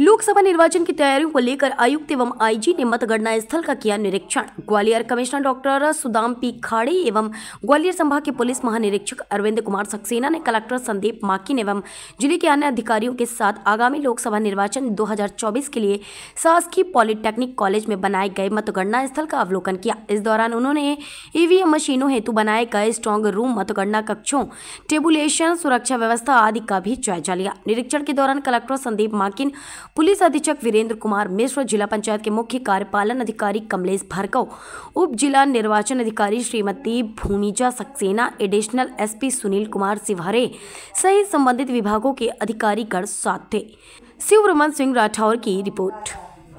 लोकसभा निर्वाचन की तैयारियों को लेकर आयुक्त एवं आईजी ने मतगणना स्थल का किया निरीक्षण Gwalior commissioner doctor Sudam P Khade एवं ग्वालियर संभाग के पुलिस महानिरीक्षक अरविंद कुमार सक्सेना ने कलेक्टर संदीप माकिन एवं जिले के अन्य अधिकारियों के साथ आगामी लोकसभा निर्वाचन 2024 के लिए शासकीय पॉलिटेक्निक कॉलेज में बनाए गए मतगणना स्थल का अवलोकन किया इस दौरान उन्होंने ईवीएम मशीनों हेतु बनाए गए स्ट्रांग रूम मतगणना कक्षों टेबुलेशन सुरक्षा व्यवस्था आदि का भी जायजा लिया निरीक्षण के दौरान कलेक्टर संदीप माकिन पुलिस अधीक्षक वीरेंद्र कुमार मिश्र जिला पंचायत के मुख्य कार्यपालन अधिकारी कमलेश भार्गव उप जिला निर्वाचन अधिकारी श्रीमती भूमिजा सक्सेना एडिशनल एसपी सुनील कुमार सिवारे सहित संबंधित विभागों के अधिकारीगण साथ थे शिवरमन सिंह राठौर की रिपोर्ट